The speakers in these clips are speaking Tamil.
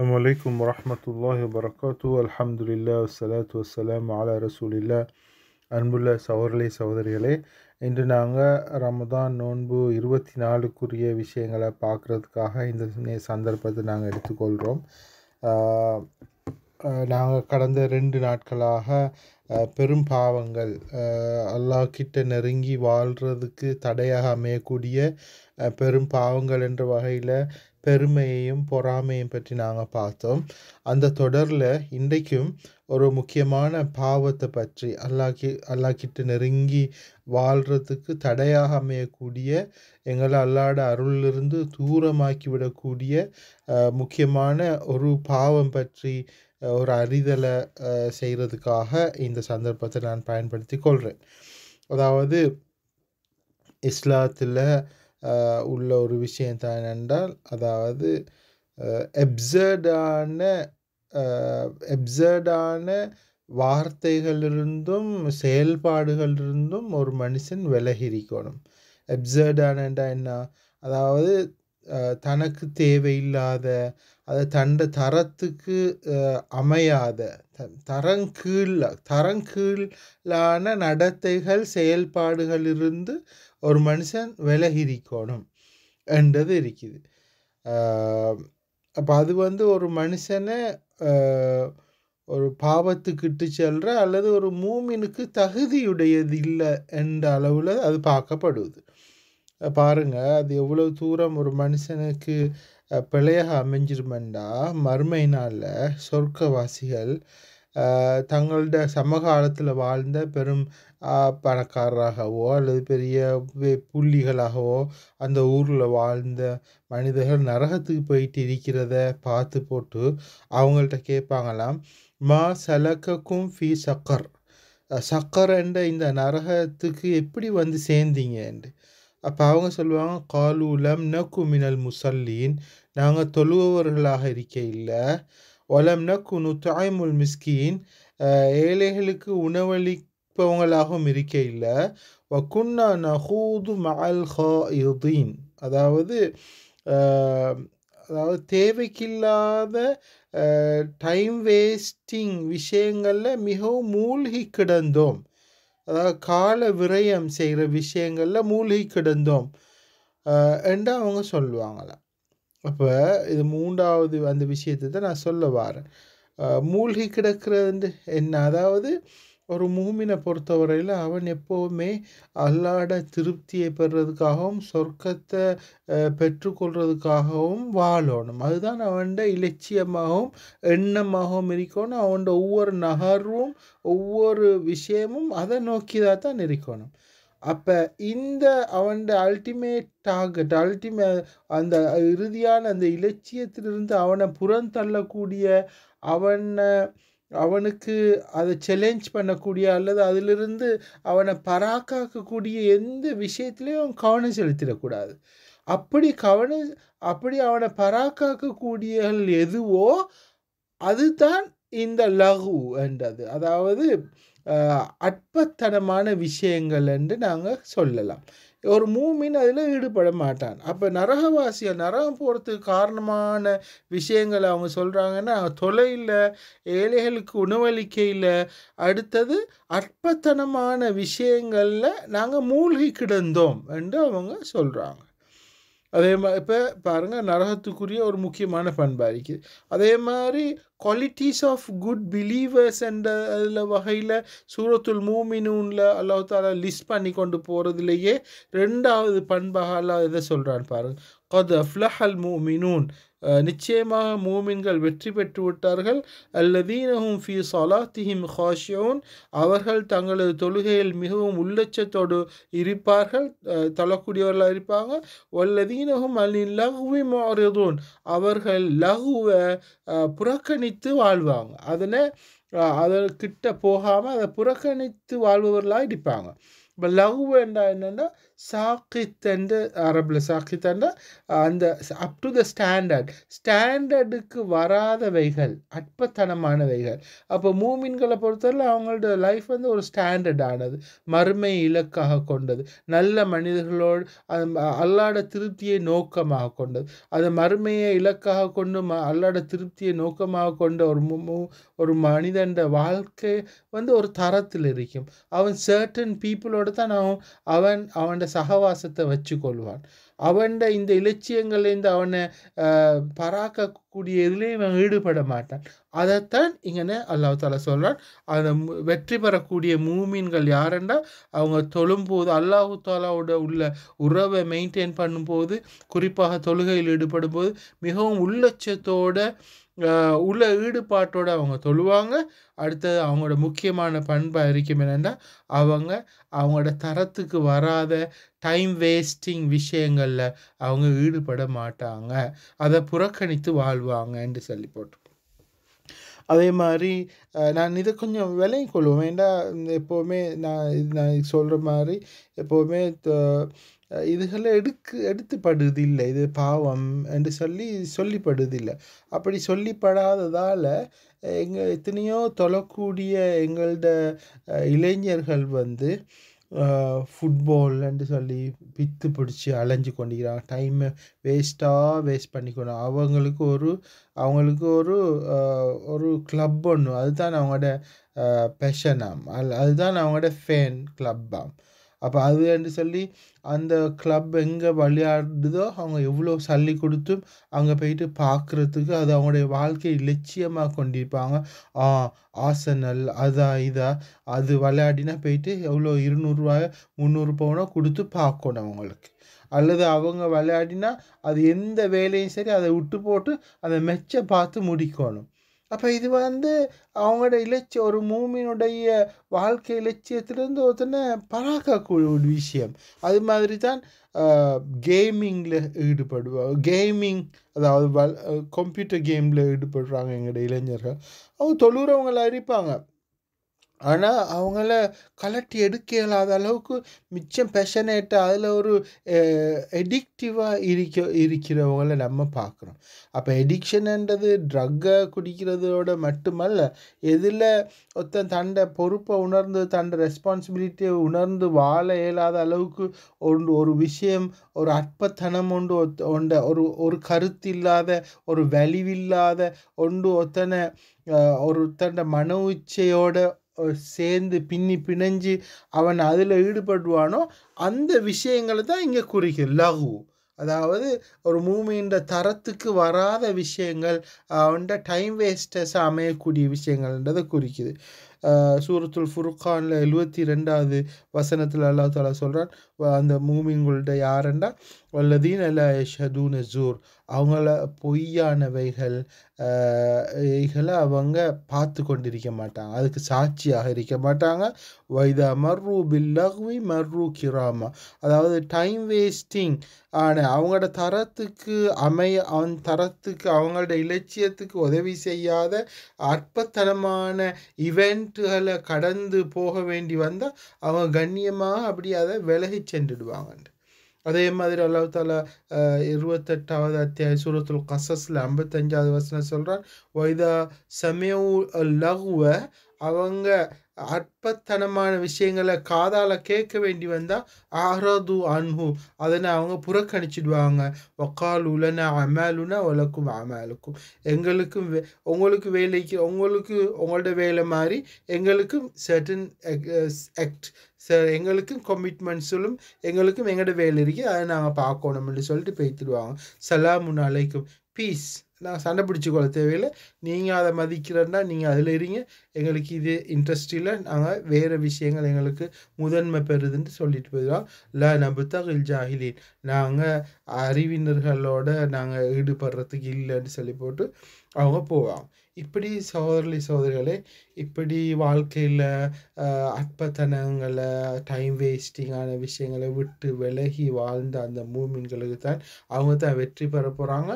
السلام عليكم ورحمة الله وبركاته الحمد لله والصلاة والسلام على رسول الله அன்புள்ள சகோதரி சகோதரிகளே இன்று நாங்கள் ரமதான் நோன்பு இருபத்தி நாலுக்குரிய விஷயங்களை பார்க்குறதுக்காக இந்த சந்தர்ப்பத்தை நாங்கள் எடுத்துக்கொள்கிறோம் நாங்கள் கடந்த ரெண்டு நாட்களாக பெரும் பாவங்கள் அல்லாஹ்கிட்ட நெருங்கி வாழ்கிறதுக்கு தடையாக அமையக்கூடிய பெரும் பாவங்கள் என்ற வகையில் பெருமையையும் பொறாமையும் பற்றி நாங்கள் பார்த்தோம் அந்த தொடரில் இன்றைக்கும் ஒரு முக்கியமான பாவத்தை பற்றி அல்லாக்கி அல்லாக்கிட்டு நெருங்கி வாழ்கிறதுக்கு தடையாக அமையக்கூடிய எங்களை அல்லாட அருளிலிருந்து தூரமாக்கி விடக்கூடிய முக்கியமான ஒரு பாவம் பற்றி ஒரு அறிதலை செய்கிறதுக்காக இந்த சந்தர்ப்பத்தை நான் பயன்படுத்தி கொள்கிறேன் அதாவது இஸ்லாத்தில் உள்ள ஒரு விஷயம் தான் என்றால் அதாவது எப்சர்டான எப்சர்டான வார்த்தைகளிலிருந்தும் செயல்பாடுகளிலிருந்தும் ஒரு மனுஷன் விலகிரிக்கணும் எப்சர்டானண்டா என்ன அதாவது தனக்கு தேவையில்லாத அது தண்ட தரத்துக்கு அமையாத தரங்கீழ் தரங்கீழான நடத்தைகள் செயல்பாடுகளிலிருந்து ஒரு மனுஷன் விலகி இருக்கணும் என்றது இருக்குது அப்போ அது வந்து ஒரு மனுஷனை ஒரு பாவத்துக்கிட்டு செல்கிற அல்லது ஒரு மூமினுக்கு தகுதியுடையது இல்லை என்ற அளவில் அது பார்க்கப்படுது பாருங்கள் அது எவ்வளோ தூரம் ஒரு மனுஷனுக்கு பிழையாக அமைஞ்சிருமெண்டா மறுமையினால் சொர்க்கவாசிகள் தங்களோட சமகாலத்தில் வாழ்ந்த பெரும் பணக்காரராகவோ அல்லது பெரிய புள்ளிகளாகவோ அந்த ஊரில் வாழ்ந்த மனிதர்கள் நரகத்துக்கு போயிட்டு இருக்கிறத பார்த்து போட்டு அவங்கள்ட்ட கேட்பாங்களாம் மா சலக்கக்கும் ஃபி சக்கர் சக்கர் என்ற இந்த நரகத்துக்கு எப்படி வந்து சேர்ந்தீங்க என்று அப்போ அவங்க சொல்லுவாங்க காலூலம் நக்கு மினல் முசல்லீன் நாங்கள் தொழுபவர்களாக இருக்க இல்லை ஒலம் நக்கு குனு தாய்முல் மிஸ்கீன் ஏழைகளுக்கு உணவளி கற்பவங்களாகவும் இருக்கையில் வக்குன்னா நகூது மஅல் ஹீன் அதாவது அதாவது தேவைக்கில்லாத டைம் வேஸ்டிங் விஷயங்களில் மிகவும் மூழ்கி கிடந்தோம் அதாவது கால விரயம் செய்கிற விஷயங்களில் மூழ்கி கிடந்தோம் என்று அவங்க சொல்லுவாங்களாம் அப்போ இது மூன்றாவது அந்த விஷயத்தை தான் நான் சொல்ல வரேன் மூழ்கி கிடக்கிறது என்ன அதாவது ஒரு மூமினை பொறுத்தவரையில் அவன் எப்போவுமே அல்லாட திருப்தியை பெறுறதுக்காகவும் சொர்க்கத்தை பெற்றுக்கொள்றதுக்காகவும் வாழணும் அதுதான் அவன்ட இலட்சியமாகவும் எண்ணமாகவும் இருக்கணும் அவன் ஒவ்வொரு நகர்வும் ஒவ்வொரு விஷயமும் அதை நோக்கி தான் இருக்கணும் அப்போ இந்த அவன்கிட்ட அல்டிமேட் டார்கெட் அல்டிமே அந்த இறுதியான அந்த இலட்சியத்திலிருந்து அவனை புறந்தள்ளக்கூடிய அவனை அவனுக்கு அதை சேலஞ்ச் பண்ணக்கூடிய அல்லது அதிலிருந்து அவனை பராக்காக்கக்கூடிய எந்த விஷயத்துலேயும் கவனம் செலுத்திடக்கூடாது அப்படி கவனம் அப்படி அவனை பராக்காக்கக்கூடிய எதுவோ அதுதான் இந்த லகு என்றது அதாவது அற்பத்தனமான விஷயங்கள் என்று நாங்கள் சொல்லலாம் ஒரு மூமின் அதில் ஈடுபட மாட்டான் அப்போ நரகவாசியாக நரகம் போகிறதுக்கு காரணமான விஷயங்களை அவங்க சொல்கிறாங்கன்னா தொலையில் ஏழைகளுக்கு உணவளிக்கையில் அடுத்தது அற்பத்தனமான விஷயங்களில் நாங்கள் மூழ்கி கிடந்தோம் என்று அவங்க சொல்கிறாங்க அதே மாதிரி இப்போ பாருங்கள் நரகத்துக்குரிய ஒரு முக்கியமான பண்பாக இருக்குது அதே மாதிரி குவாலிட்டிஸ் ஆஃப் குட் பிலீவர்ஸ் என்ற அதில் வகையில் சூரத்துல் மூமினூனில் அல்லா தாலா லிஸ்ட் பண்ணி கொண்டு போகிறதுலையே ரெண்டாவது பண்பாக அல்லா இதை சொல்கிறான் பாருங்கள் கத் அஃப்லஹல் மூமினூன் நிச்சயமாக மூமின்கள் வெற்றி பெற்று விட்டார்கள் அல்லதீனஹும் ஃபி சலாத்திஹிம் ஹாஷியோன் அவர்கள் தங்களது தொழுகையில் மிகவும் உள்ளச்சத்தோடு இருப்பார்கள் தள்ளக்கூடியவர்களாக இருப்பாங்க ஒல்லதீனஹும் அல்லின் லகுவி மாறுதூன் அவர்கள் லகுவை புறக்கணித்து வாழ்வாங்க அதனை அதற்கிட்ட போகாமல் அதை புறக்கணித்து வாழ்பவர்களாக இருப்பாங்க இப்போ லவ் என்னென்னா சாக்கித்தண்டு அரபில் சாக்கித்தண்டா அந்த அப் டு த ஸ்டாண்டர்ட் ஸ்டாண்டர்டுக்கு வராதவைகள் அற்பத்தனமானவைகள் அப்போ மூமின்களை பொறுத்தவரை அவங்களோட லைஃப் வந்து ஒரு ஸ்டாண்டர்ட் ஆனது மறுமை இலக்காக கொண்டது நல்ல மனிதர்களோடு அல்லாட திருப்தியை நோக்கமாக கொண்டது அது மறுமையை இலக்காக கொண்டு ம அல்லாட திருப்தியை நோக்கமாக கொண்ட ஒரு ஒரு மனிதன் வாழ்க்கை வந்து ஒரு தரத்தில் இருக்கும் அவன் சர்டன் பீப்புளோட தான் அவன் அவன் சகவாசத்தை வச்சு கொள்வான் அவன் இந்த இலட்சியங்கள்லேருந்து அவனை பராக்கக்கூடிய இதுலேயும் அவன் ஈடுபட மாட்டான் அதைத்தான் இங்கே அல்லா சொல்கிறான் அதை வெற்றி பெறக்கூடிய மூமீன்கள் யாரெண்டா அவங்க தொழும்போது அல்லாஹு தாலாவோட உள்ள உறவை மெயின்டைன் பண்ணும்போது குறிப்பாக தொழுகையில் ஈடுபடும் போது மிகவும் உள்ளட்சத்தோட உள்ள ஈடுபாட்டோடு அவங்க தொழுவாங்க அடுத்தது அவங்களோட முக்கியமான பண்பு அறிக்கும் என்னென்னா அவங்க அவங்களோட தரத்துக்கு வராத டைம் வேஸ்டிங் விஷயங்களில் அவங்க ஈடுபட மாட்டாங்க அதை புறக்கணித்து வாழ்வாங்கன்னு சொல்லி போட்டு அதே மாதிரி நான் இதை கொஞ்சம் விலையும் கொள்வோம் ஏண்டா எப்போவுமே நான் நான் சொல்கிற மாதிரி எப்போவுமே இதுகளை எடுக்கு எடுத்துப்படுதில்லை இது பாவம் என்று சொல்லி சொல்லிப்படுதில்லை அப்படி சொல்லிப்படாததால் எங்கள் எத்தனையோ தொழக்கூடிய எங்களோட இளைஞர்கள் வந்து ஃபுட்பால் என்று சொல்லி பித்து பிடிச்சி அலைஞ்சு கொண்டிருக்கிறாங்க டைமை வேஸ்ட்டாக வேஸ்ட் பண்ணிக்கணும் அவங்களுக்கு ஒரு அவங்களுக்கு ஒரு ஒரு கிளப் ஒன்று அதுதான் அவங்களோட பேஷனாம் அது அதுதான் அவங்களோட ஃபேன் கிளப்பாம் அப்போ அது என்று சொல்லி அந்த கிளப் எங்கே விளையாடுதோ அவங்க எவ்வளோ சல்லி கொடுத்தும் அங்கே போயிட்டு பார்க்குறதுக்கு அது அவங்களுடைய வாழ்க்கையை லட்சியமாக கொண்டிருப்பாங்க ஆ ஆசனல் அதா இதா அது விளையாடினா போயிட்டு எவ்வளோ இருநூறுவா முந்நூறு பவுனோ கொடுத்து பார்க்கணும் அவங்களுக்கு அல்லது அவங்க விளையாடினா அது எந்த வேலையும் சரி அதை விட்டு போட்டு அதை மெச்ச பார்த்து முடிக்கணும் அப்போ இது வந்து அவங்களோட இலட்சியம் ஒரு மூமியினுடைய வாழ்க்கை இலட்சியத்திலேருந்து ஒருத்தனை பராக்கக்கூடிய ஒரு விஷயம் அது மாதிரி தான் கேமிங்கில் ஈடுபடுவா கேமிங் அதாவது வ கம்ப்யூட்டர் கேமில் ஈடுபடுறாங்க எங்களோட இளைஞர்கள் அவங்க தொழுறவங்களை அடிப்பாங்க ஆனால் அவங்கள கலட்டி எடுக்க இயலாத அளவுக்கு மிச்சம் பேஷனேட்டாக அதில் ஒரு எடிக்டிவாக இருக்க இருக்கிறவங்கள நம்ம பார்க்குறோம் அப்போ எடிக்ஷன்ன்றது ட்ரக்கை குடிக்கிறதோட மட்டுமல்ல எதில் ஒருத்தன் தண்டை பொறுப்பை உணர்ந்து தண்டை ரெஸ்பான்சிபிலிட்டியை உணர்ந்து வாழ இயலாத அளவுக்கு ஒன்று ஒரு விஷயம் ஒரு அற்பத்தனம் ஒன்று ஒண்ட ஒரு ஒரு கருத்து இல்லாத ஒரு வலிவில்லாத ஒன்று ஒத்தனை ஒருத்தண்ட மன உச்சையோட சேர்ந்து பின்னி பிணைஞ்சு அவன் அதில் ஈடுபடுவானோ அந்த விஷயங்களை தான் இங்கே குறிக்கும் லகு அதாவது ஒரு மூமின்ற தரத்துக்கு வராத விஷயங்கள் அவன்கிட்ட டைம் வேஸ்டஸ் அமையக்கூடிய விஷயங்கள்ன்றதை குறிக்குது சூரத்துல் ஃபுர்கானில் எழுபத்தி ரெண்டாவது வசனத்தில் அல்லா தாலா சொல்கிறான் அந்த மூமின்கள்கிட்ட யாரெண்டா வல்லதீன் அல்ல ஷதூன் ஜூர் அவங்கள பொய்யானவைகள் களை அவங்க பார்த்து கொண்டிருக்க மாட்டாங்க அதுக்கு சாட்சியாக இருக்க மாட்டாங்க வைதா மர்ரு பில்லகுவி மர்ரு கிராமா அதாவது டைம் வேஸ்டிங் ஆனால் அவங்களோட தரத்துக்கு அமைய அவன் தரத்துக்கு அவங்களோட இலட்சியத்துக்கு உதவி செய்யாத அற்பத்தனமான இவெண்ட் பாயிண்ட்டுகளை கடந்து போக வேண்டி வந்தால் அவங்க கண்ணியமாக அப்படி அதை விலகி சென்றுடுவாங்க அதே மாதிரி அல்லாஹ் தாலா இருபத்தெட்டாவது அத்தியாய சூரத்துல் கசஸில் ஐம்பத்தஞ்சாவது வசனம் சொல்கிறான் வைதா சமயம் லகுவை அவங்க அற்பத்தனமான விஷயங்களை காதால் கேட்க வேண்டி வந்தால் ஆஹ்ரது அன்ஹு அதனை அவங்க புறக்கணிச்சிடுவாங்க ஒக்கால் உலன அமலுனா உலக்கும் அமலுக்கும் எங்களுக்கும் உங்களுக்கு வேலைக்கு உங்களுக்கு உங்களோட வேலை மாதிரி எங்களுக்கும் சர்டன் ஆக்ட் சார் எங்களுக்கும் கமிட்மெண்ட்ஸும் எங்களுக்கும் எங்களோட வேலை இருக்குது அதை நாங்கள் பார்க்கணும்னு சொல்லிட்டு பேத்துடுவாங்க சலாமுன் அலைக்கும் பீஸ் நான் சண்டை பிடிச்சிக்கொள்ள தேவையில்லை நீங்கள் அதை மதிக்கிறன்னா நீங்கள் அதில் இருங்க எங்களுக்கு இது இல்லை நாங்கள் வேறு விஷயங்கள் எங்களுக்கு முதன்மை பெறுதுன்னு சொல்லிட்டு போயிடுவோம் ல நபுத்தகில் ஜாகிலீன் நாங்கள் அறிவினர்களோட நாங்கள் ஈடுபடுறதுக்கு இல்லைன்னு சொல்லி போட்டு அவங்க போவாங்க இப்படி சோதரி சோதரிகளே இப்படி வாழ்க்கையில் அற்பத்தனங்களை டைம் வேஸ்டிங்கான விஷயங்களை விட்டு விலகி வாழ்ந்த அந்த மூமின்களுக்கு தான் அவங்க தான் வெற்றி பெற போகிறாங்க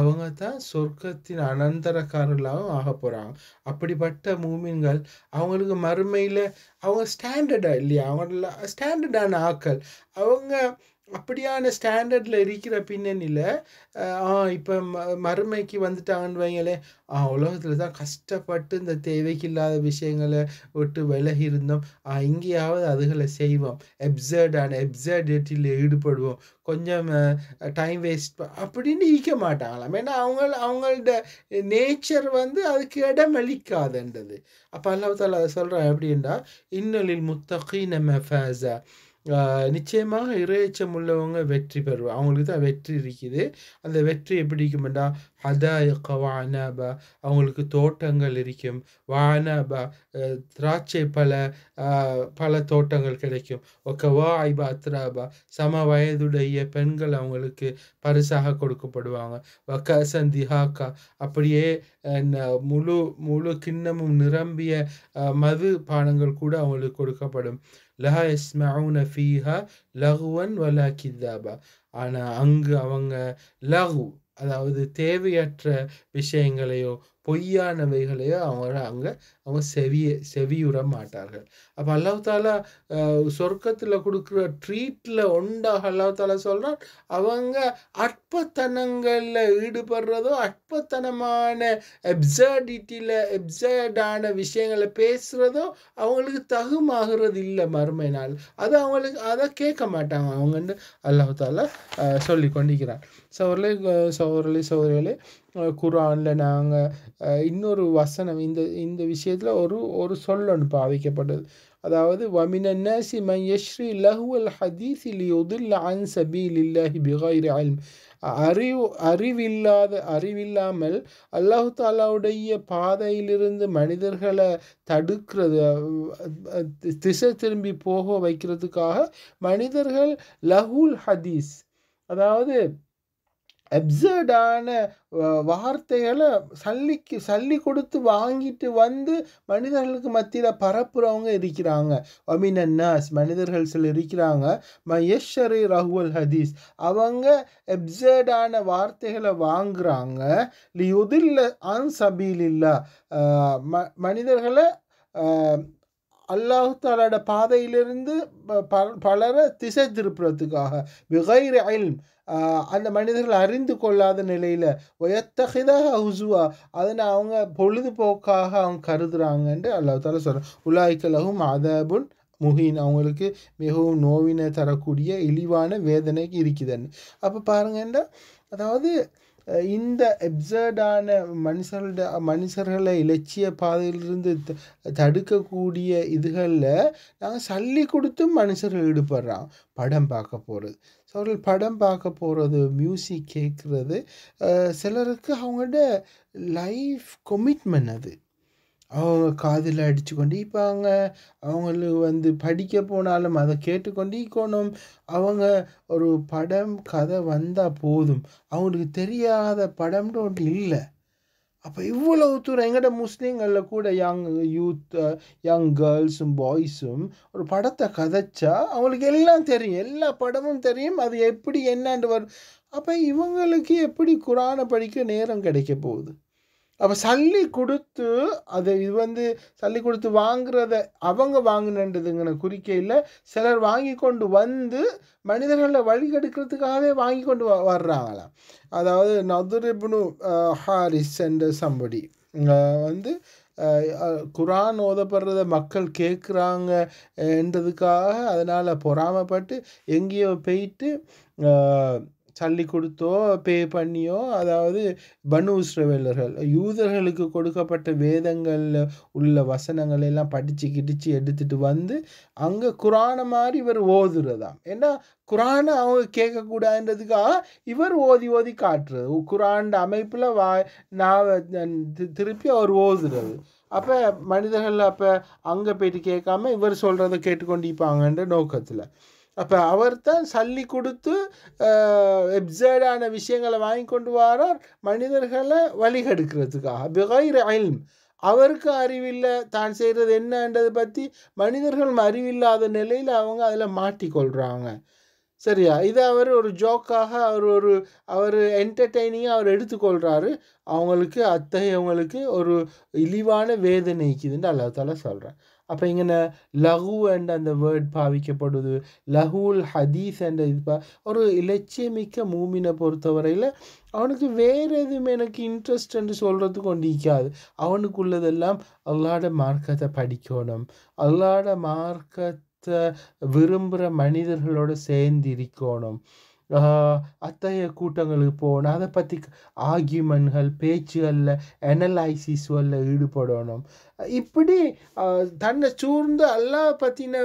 அவங்க தான் சொர்க்கத்தின் அனந்தரக்காரர்களாகவும் ஆக போகிறாங்க அப்படிப்பட்ட மூமின்கள் அவங்களுக்கு மறுமையில் அவங்க ஸ்டாண்டர்டாக இல்லையா அவங்கள ஸ்டாண்டர்டான ஆக்கள் அவங்க அப்படியான ஸ்டாண்டர்டில் இருக்கிற பின்னணியில் இப்போ ம மறுமைக்கு வந்துட்டாங்கன்னு வைங்களே உலகத்தில் தான் கஷ்டப்பட்டு இந்த தேவைக்கு இல்லாத விஷயங்களை விட்டு விலகி இருந்தோம் இங்கேயாவது அதுகளை செய்வோம் எப்சர்டான எப்சர்டில் ஈடுபடுவோம் கொஞ்சம் டைம் வேஸ்ட் அப்படின்னு ஈக்க மாட்டாங்களாம் ஏன்னா அவங்க அவங்களோட நேச்சர் வந்து அதுக்கு இடமளிக்காதுன்றது அப்போ அதை சொல்கிறேன் அப்படின்டா இன்னலில் நம்ம மெஃபாசா நிச்சயமாக இறையச்சம் உள்ளவங்க வெற்றி பெறுவாங்க அவங்களுக்கு தான் வெற்றி இருக்குது அந்த வெற்றி எப்படி ஹதா ஹதாயக்க வானாபா அவங்களுக்கு தோட்டங்கள் இருக்கும் வானாபா திராட்சை பல பல தோட்டங்கள் கிடைக்கும் ஒக்கவா ஐபா அத்ராபா சம வயதுடைய பெண்கள் அவங்களுக்கு பரிசாக கொடுக்கப்படுவாங்க வக்கசன் சந்திஹாக்கா அப்படியே முழு முழு கிண்ணமும் நிரம்பிய மது பானங்கள் கூட அவங்களுக்கு கொடுக்கப்படும் லஹா இஸ்மவுன ஃபீஹா லகுவன் வலா கிதாபா ஆனால் அங்கு அவங்க லகு அதாவது தேவையற்ற விஷயங்களையோ பொய்யானவைகளையோ அவங்க அங்கே அவங்க செவிய செவியுற மாட்டார்கள் அப்போ தாலா சொர்க்கத்தில் கொடுக்குற ட்ரீட்டில் உண்டாக தாலா சொல்கிறான் அவங்க அற்பத்தனங்களில் ஈடுபடுறதோ அற்பத்தனமான எப்சர்டிட்டியில் எப்சர்டான விஷயங்களை பேசுகிறதோ அவங்களுக்கு தகுமாகிறது இல்லை மறுமை நாள் அது அவங்களுக்கு அதை கேட்க மாட்டாங்க அவங்கன்னு தாலா சொல்லி கொண்டிருக்கிறார் சோர்லே சோர்லே சோர்லே குரானில் நாங்கள் இன்னொரு வசனம் இந்த இந்த விஷயத்தில் ஒரு ஒரு சொல் ஒன்று பாவிக்கப்பட்டது அதாவது வமின நாசி லஹுவல் ஹதீஸ் இல் அன் சபீல் இல்லாஹி பிகாயிர் அல்ம் அறிவு அறிவில்லாத அறிவில்லாமல் அல்லாஹு தாலாவுடைய பாதையிலிருந்து மனிதர்களை தடுக்கிறது திசை திரும்பி போக வைக்கிறதுக்காக மனிதர்கள் லஹுல் ஹதீஸ் அதாவது அப்சர்டான வார்த்தைகளை சல்லிக்கு சல்லி கொடுத்து வாங்கிட்டு வந்து மனிதர்களுக்கு மத்தியில் பரப்புகிறவங்க இருக்கிறாங்க அமீன நர்ஸ் மனிதர்கள் சில இருக்கிறாங்க மயஸ்வரி ரகுவல் ஹதீஸ் அவங்க அப்சர்டான வார்த்தைகளை வாங்குகிறாங்க லியுதில்ல ஆன் சபீல் இல்லா மனிதர்களை அல்லாஹாலோட பாதையிலிருந்து ப பலரை திசை திருப்புறத்துக்காக விகைர் அயல்ம் அந்த மனிதர்கள் அறிந்து கொள்ளாத நிலையில் ஒயத்தகிதாக ஹுசுவா அதனை அவங்க பொழுதுபோக்காக அவங்க கருதுகிறாங்கன்ட்டு அல்லா தால சொல்கிறேன் உலாய்க்கலகும் அதபுன் முகின் அவங்களுக்கு மிகவும் நோவினை தரக்கூடிய இழிவான வேதனைக்கு இருக்குதுன்னு அப்போ பாருங்கன்னா அதாவது இந்த எப்சர்டான மனுஷர்கள மனுஷர்களை இலட்சிய பாதையிலிருந்து த தடுக்கக்கூடிய இதுகளில் நாங்கள் சல்லி கொடுத்தும் மனுஷர்கள் ஈடுபடுறோம் படம் பார்க்க போகிறது அவர்கள் படம் பார்க்க போகிறது மியூசிக் கேட்குறது சிலருக்கு அவங்களோட லைஃப் கொமிட்மெண்ட் அது அவங்க காதில் அடித்து கொண்டிருப்பாங்க அவங்க அவங்களுக்கு வந்து படிக்க போனாலும் அதை கேட்டுக்கொண்டு இக்கோணும் அவங்க ஒரு படம் கதை வந்தால் போதும் அவங்களுக்கு தெரியாத படம்னு ஒன்று இல்லை அப்போ இவ்வளோ தூரம் எங்கள்கிட்ட முஸ்லீம்களில் கூட யங் யூத் யங் கேர்ள்ஸும் பாய்ஸும் ஒரு படத்தை கதைச்சா அவங்களுக்கு எல்லாம் தெரியும் எல்லா படமும் தெரியும் அது எப்படி என்னன்னு வரும் அப்போ இவங்களுக்கு எப்படி குரானை படிக்க நேரம் கிடைக்க போகுது அப்போ சல்லி கொடுத்து அது இது வந்து சல்லி கொடுத்து வாங்குறத அவங்க வாங்கினதுங்கிற குறிக்கையில் சிலர் வாங்கி கொண்டு வந்து மனிதர்களை வழிகெடுக்கிறதுக்காகவே வாங்கி கொண்டு வர்றாங்களாம் அதாவது நதுரிபுனு ஹாரிஸ் என்ற சம்படி வந்து குரான் ஓதப்படுறத மக்கள் கேட்குறாங்க என்றதுக்காக அதனால் பொறாமப்பட்டு எங்கேயோ போயிட்டு சல்லி கொடுத்தோ பே பண்ணியோ அதாவது பனு உஸ்ரவேலர்கள் யூதர்களுக்கு கொடுக்கப்பட்ட வேதங்களில் உள்ள வசனங்கள் எல்லாம் படித்து கிடிச்சு எடுத்துட்டு வந்து அங்கே குரான மாதிரி இவர் ஓதுறதாம் ஏன்னா குரானை அவங்க கேட்கக்கூடாதுன்றதுக்காக இவர் ஓதி ஓதி காட்டுறது குரான் அமைப்பில் வா நான் திருப்பி அவர் ஓதுறது அப்போ மனிதர்கள் அப்போ அங்கே போயிட்டு கேட்காம இவர் சொல்கிறத கேட்டுக்கொண்டிருப்பாங்கன்ற நோக்கத்தில் அப்போ அவர் தான் சல்லி கொடுத்து எப்சர்டான விஷயங்களை வாங்கி கொண்டு வரார் மனிதர்களை வழிகெடுக்கிறதுக்காக அவருக்கு அறிவில்லை தான் செய்கிறது என்னன்றது பற்றி மனிதர்கள் அறிவில்லாத நிலையில் அவங்க அதில் மாட்டிக்கொள்கிறாங்க சரியா இதை அவர் ஒரு ஜோக்காக அவர் ஒரு அவர் என்டர்டெய்னிங்காக அவர் எடுத்துக்கொள்கிறாரு அவங்களுக்கு அத்தகையவங்களுக்கு ஒரு இழிவான வேதனைக்குதுன்னு அல்லா சொல்கிறேன் அப்போ இங்கே லகு என்ற அந்த வேர்ட் பாவிக்கப்படுது லஹுல் ஹதீஸ் என்ற இது ஒரு இலட்சியமிக்க மூமினை பொறுத்தவரையில் அவனுக்கு வேறு எதுவுமே எனக்கு இன்ட்ரெஸ்ட் என்று சொல்கிறதுக்கு ஒன்று நிற்காது அவனுக்குள்ளதெல்லாம் அல்லாட மார்க்கத்தை படிக்கணும் அல்லாட மார்க்கத்தை விரும்புகிற மனிதர்களோடு சேர்ந்து இருக்கணும் அத்தகைய கூட்டங்களுக்கு போகணும் அதை பற்றி ஆர்கியூமெண்ட்கள் பேச்சுகளில் அனலைசிஸ்களில் ஈடுபடணும் இப்படி தன்னை சூழ்ந்து அல்லா பற்றின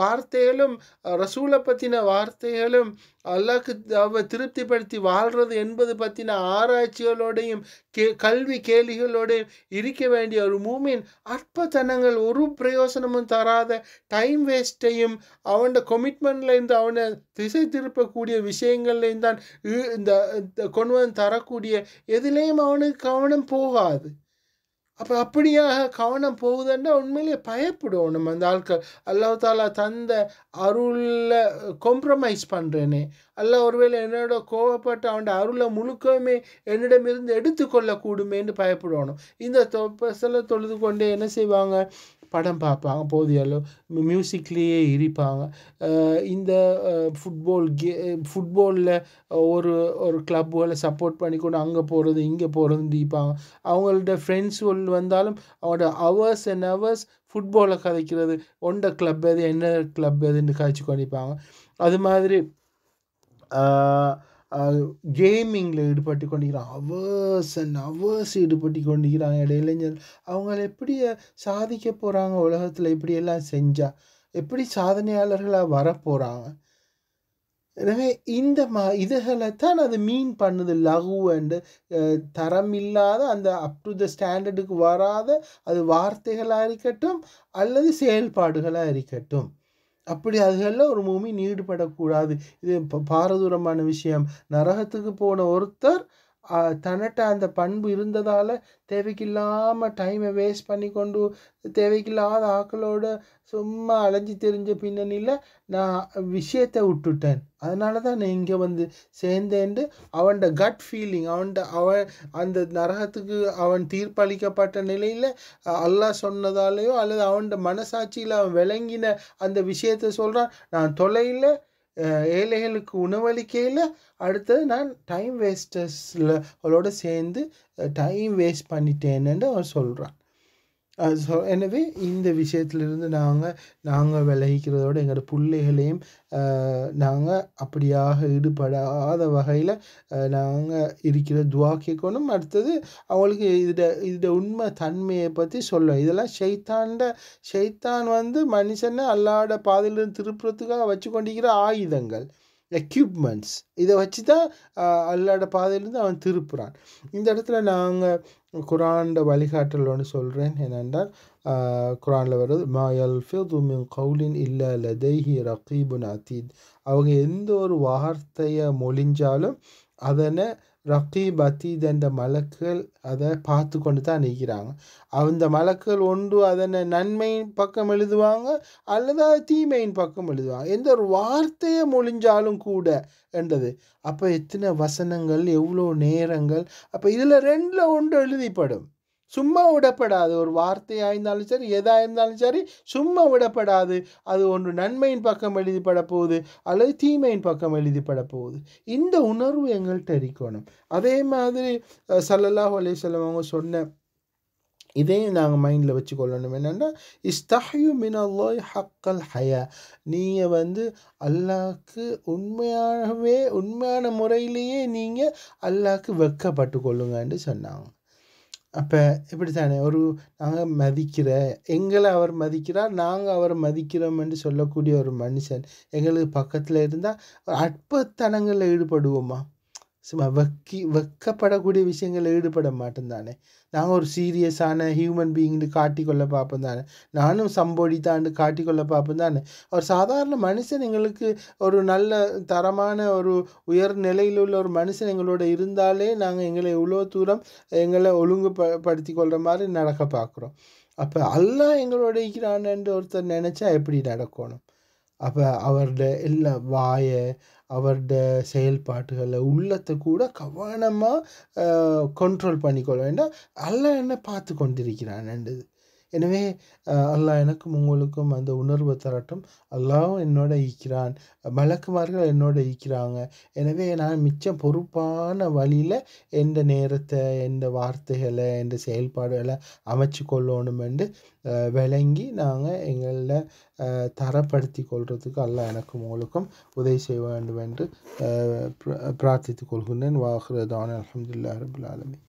வார்த்தைகளும் ரசூலை பற்றின வார்த்தைகளும் அல்லாக்கு அவ திருப்திப்படுத்தி வாழ்றது என்பது பற்றின ஆராய்ச்சிகளோடையும் கே கல்வி கேள்விகளோடையும் இருக்க வேண்டிய ஒரு மூமின் அற்பத்தனங்கள் ஒரு பிரயோசனமும் தராத டைம் வேஸ்ட்டையும் அவனோட கொமிட்மெண்ட்லேருந்து அவனை திசை திருப்பக்கூடிய விஷயங்கள்லேயும் தான் இந்த கொண்டு வந்து தரக்கூடிய எதுலேயும் அவனுக்கு கவனம் போகாது அப்போ அப்படியாக கவனம் போகுதுன்னா உண்மையிலேயே பயப்படுவோம் நம்ம அந்த ஆட்கள் அல்லா தாலா தந்த அருளில் காம்ப்ரமைஸ் பண்ணுறேனே அல்ல ஒருவேளை என்னோட கோவப்பட்டு அவன் அருளை முழுக்கவுமே என்னிடமிருந்து எடுத்துக்கொள்ளக்கூடுமேன்னு பயப்படுவோம் இந்த தொப்பசில் தொழுது கொண்டே என்ன செய்வாங்க படம் பார்ப்பாங்க போதிய அளவு மியூசிக்லேயே இருப்பாங்க இந்த ஃபுட்பால் கே ஃபுட்பாலில் ஒரு ஒரு கிளப்புகளை சப்போர்ட் பண்ணி பண்ணிக்கொண்டு அங்கே போகிறது இங்கே போகிறதுன்னு இருப்பாங்க அவங்கள்ட்ட ஃப்ரெண்ட்ஸ் வந்தாலும் அவங்களோட ஹவர்ஸ் அண்ட் ஹவர்ஸ் ஃபுட்பாலை கதைக்கிறது ஒன்ற கிளப் எது என்ன கிளப் எதுன்னு காய்ச்சி கொண்டிப்பாங்க அது மாதிரி கேமிங்கில் ஈடுபட்டு கொண்டிருக்கிறான் அவர்ஸ் அண்ட் அவர்ஸ் ஈடுபட்டு கொண்டிருக்கிறாங்க இளைஞர் அவங்களை எப்படி சாதிக்க போகிறாங்க உலகத்தில் இப்படியெல்லாம் செஞ்சால் எப்படி சாதனையாளர்களாக வரப்போகிறாங்க எனவே இந்த மா இதுகளை தான் அது மீன் பண்ணுது லகு அண்டு தரம் இல்லாத அந்த அப் டு த ஸ்டாண்டர்டுக்கு வராத அது வார்த்தைகளாக இருக்கட்டும் அல்லது செயல்பாடுகளாக இருக்கட்டும் அப்படி அதுகளில் ஒரு மூமி ஈடுபடக்கூடாது இது பாரதூரமான விஷயம் நரகத்துக்கு போன ஒருத்தர் தன்னிட்ட அந்த பண்பு இருந்ததால் தேவைக்கில்லாமல் டைமை வேஸ்ட் பண்ணி கொண்டு தேவைக்கில்லாத ஆக்களோட சும்மா அலைஞ்சி தெரிஞ்ச பின்னணியில் நான் விஷயத்தை விட்டுட்டேன் அதனால தான் நான் இங்கே வந்து சேர்ந்தேண்டு அவன்ட கட் ஃபீலிங் அவன்ட அவன் அந்த நரகத்துக்கு அவன் தீர்ப்பளிக்கப்பட்ட நிலையில் அல்லாஹ் சொன்னதாலேயோ அல்லது அவன்ட மனசாட்சியில் அவன் விளங்கின அந்த விஷயத்தை சொல்கிறான் நான் தொலையில் ஏழைகளுக்கு உணவளிக்கையில் அடுத்தது நான் டைம் வேஸ்டர்ஸில் அவளோட சேர்ந்து டைம் வேஸ்ட் பண்ணிட்டேன்னு அவன் சொல்கிறான் ஸோ எனவே இந்த விஷயத்திலிருந்து நாங்கள் நாங்கள் விலகிக்கிறதோட எங்களோட பிள்ளைகளையும் நாங்கள் அப்படியாக ஈடுபடாத வகையில் நாங்கள் இருக்கிற துவா கேட்கணும் அடுத்தது அவங்களுக்கு இதில் இதில் உண்மை தன்மையை பற்றி சொல்லுவோம் இதெல்லாம் ஷைத்தாண்ட ஷைத்தான் வந்து மனுஷனை அல்லாட பாதையிலிருந்து திருப்புறத்துக்காக வச்சு கொண்டிருக்கிற ஆயுதங்கள் எக்யூப்மெண்ட்ஸ் இதை வச்சு தான் அல்லாட பாதையிலேருந்து அவன் திருப்புறான் இந்த இடத்துல நாங்கள் குரான்ட வழிகாட்டலோன்னு சொல்கிறேன் என்னென்றால் குரானில் வருது மா மின் கவுலின் இல்லா லதைஹி ரகீபுன் அதீத் அவங்க எந்த ஒரு வார்த்தையை மொழிஞ்சாலும் அதனை ரக்கீப் பத்தி என்ற மலக்குகள் அதை பார்த்து கொண்டு தான் நிற்கிறாங்க அந்த மலக்குகள் ஒன்று அதனை நன்மையின் பக்கம் எழுதுவாங்க அல்லது அதை தீமையின் பக்கம் எழுதுவாங்க எந்த ஒரு வார்த்தையை மொழிஞ்சாலும் கூட என்றது அப்போ எத்தனை வசனங்கள் எவ்வளோ நேரங்கள் அப்போ இதில் ரெண்டில் ஒன்று எழுதிப்படும் சும்மா விடப்படாது ஒரு வார்த்தையாக இருந்தாலும் சரி எதாக இருந்தாலும் சரி சும்மா விடப்படாது அது ஒன்று நன்மையின் பக்கம் எழுதிப்பட போகுது அல்லது தீமையின் பக்கம் எழுதிப்பட போகுது இந்த உணர்வு எங்கள்கிட்ட இருக்கணும் அதே மாதிரி சல்லல்லாஹ் அலிசல்லம் அவங்க சொன்ன இதையும் நாங்கள் மைண்டில் வச்சுக்கொள்ளணும் என்னென்னா இஸ்தஹயு மினல்லாய் ஹக்கல் ஹயா நீங்கள் வந்து அல்லாக்கு உண்மையாகவே உண்மையான முறையிலேயே நீங்கள் அல்லாக்கு வெக்கப்பட்டு கொள்ளுங்கன்னு சொன்னாங்க அப்போ இப்படி தானே ஒரு நாங்கள் மதிக்கிற எங்களை அவர் மதிக்கிறார் நாங்கள் அவரை மதிக்கிறோம் என்று சொல்லக்கூடிய ஒரு மனுஷன் எங்களுக்கு பக்கத்தில் இருந்தால் அற்பத்தனங்களில் ஈடுபடுவோமா சும்மா வெக்கி வைக்கப்படக்கூடிய விஷயங்களில் ஈடுபட மாட்டேன் தானே நான் ஒரு சீரியஸான ஹியூமன் பீயிங்னு காட்டிக்கொள்ள பார்ப்போம் தானே நானும் தாண்டு காட்டிக்கொள்ள பார்ப்போம் தானே ஒரு சாதாரண மனுஷன் எங்களுக்கு ஒரு நல்ல தரமான ஒரு உயர் நிலையில் உள்ள ஒரு மனுஷன் எங்களோட இருந்தாலே நாங்கள் எங்களை இவ்வளோ தூரம் எங்களை ஒழுங்குபடுத்தி கொள்கிற மாதிரி நடக்க பார்க்குறோம் அப்போ அல்லா எங்களோட இருக்கிறான்னு ஒருத்தர் நினச்சா எப்படி நடக்கணும் அப்போ அவருடைய எல்லா வாயை அவருடைய செயல்பாடுகளை உள்ளத்தை கூட கவனமாக கண்ட்ரோல் பண்ணிக்கொள்ள வேண்டாம் அல்ல என்ன பார்த்து கொண்டிருக்கிறான்ன்றது எனவே அல்லாஹ் எனக்கும் உங்களுக்கும் அந்த உணர்வு தரட்டும் அல்லாவும் என்னோட ஈக்கிறான் மலக்குமார்கள் என்னோட ஈக்கிறாங்க எனவே நான் மிச்சம் பொறுப்பான வழியில் எந்த நேரத்தை எந்த வார்த்தைகளை எந்த செயல்பாடுகளை அமைச்சு கொள்ளணுமென்று விளங்கி நாங்கள் எங்களை தரப்படுத்தி கொள்கிறதுக்கு அல்ல எனக்கும் உங்களுக்கும் உதவி செய்ய வேண்டும் என்று பிரார்த்தித்துக் கொள்கின்றேன் வாஹ்ரதான் அலமதுல்லா ரபுல் ஆலமி